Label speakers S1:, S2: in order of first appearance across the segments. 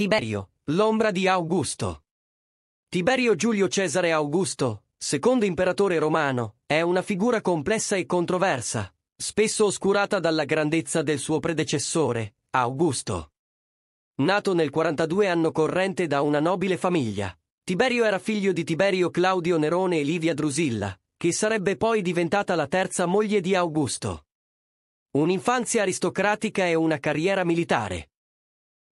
S1: Tiberio, l'ombra di Augusto. Tiberio Giulio Cesare Augusto, secondo imperatore romano, è una figura complessa e controversa, spesso oscurata dalla grandezza del suo predecessore, Augusto. Nato nel 42 anno corrente da una nobile famiglia, Tiberio era figlio di Tiberio Claudio Nerone e Livia Drusilla, che sarebbe poi diventata la terza moglie di Augusto. Un'infanzia aristocratica e una carriera militare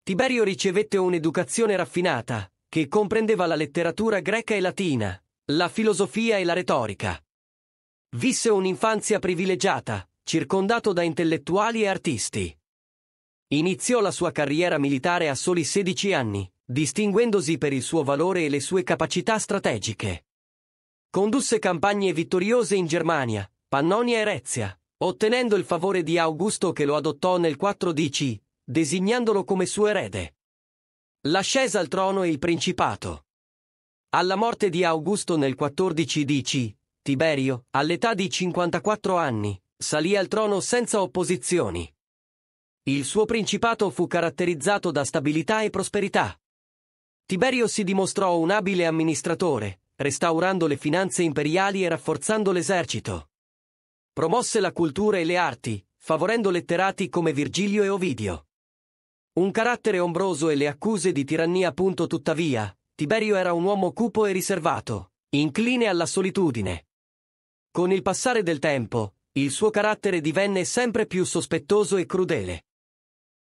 S1: Tiberio ricevette un'educazione raffinata, che comprendeva la letteratura greca e latina, la filosofia e la retorica. Visse un'infanzia privilegiata, circondato da intellettuali e artisti. Iniziò la sua carriera militare a soli 16 anni, distinguendosi per il suo valore e le sue capacità strategiche. Condusse campagne vittoriose in Germania, Pannonia e Rezia, ottenendo il favore di Augusto che lo adottò nel 4 DC, designandolo come suo erede. L'ascesa al trono e il principato. Alla morte di Augusto nel 14 DC, Tiberio, all'età di 54 anni, salì al trono senza opposizioni. Il suo principato fu caratterizzato da stabilità e prosperità. Tiberio si dimostrò un abile amministratore, restaurando le finanze imperiali e rafforzando l'esercito. Promosse la cultura e le arti, favorendo letterati come Virgilio e Ovidio. Un carattere ombroso e le accuse di tirannia. Tuttavia, Tiberio era un uomo cupo e riservato, incline alla solitudine. Con il passare del tempo, il suo carattere divenne sempre più sospettoso e crudele.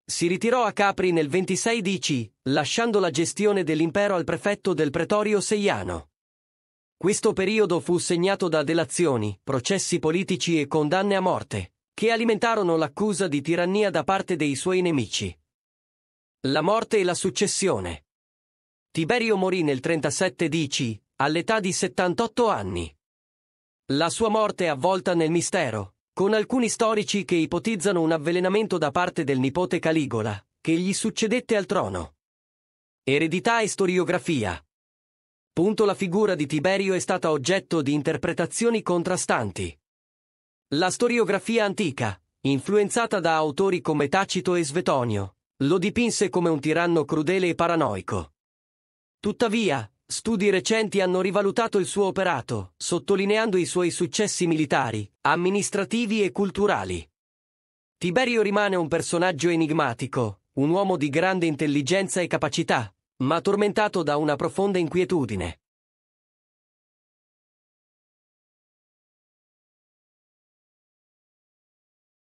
S1: Si ritirò a Capri nel 26 DC, lasciando la gestione dell'impero al prefetto del pretorio Seiano. Questo periodo fu segnato da delazioni, processi politici e condanne a morte, che alimentarono l'accusa di tirannia da parte dei suoi nemici. La morte e la successione. Tiberio morì nel 37 DC, all'età di 78 anni. La sua morte è avvolta nel mistero, con alcuni storici che ipotizzano un avvelenamento da parte del nipote Caligola, che gli succedette al trono. Eredità e storiografia. Punto la figura di Tiberio è stata oggetto di interpretazioni contrastanti. La storiografia antica, influenzata da autori come Tacito e Svetonio, lo dipinse come un tiranno crudele e paranoico. Tuttavia, studi recenti hanno rivalutato il suo operato, sottolineando i suoi successi militari, amministrativi e culturali. Tiberio rimane un personaggio enigmatico, un uomo di grande intelligenza e capacità, ma tormentato da una profonda inquietudine.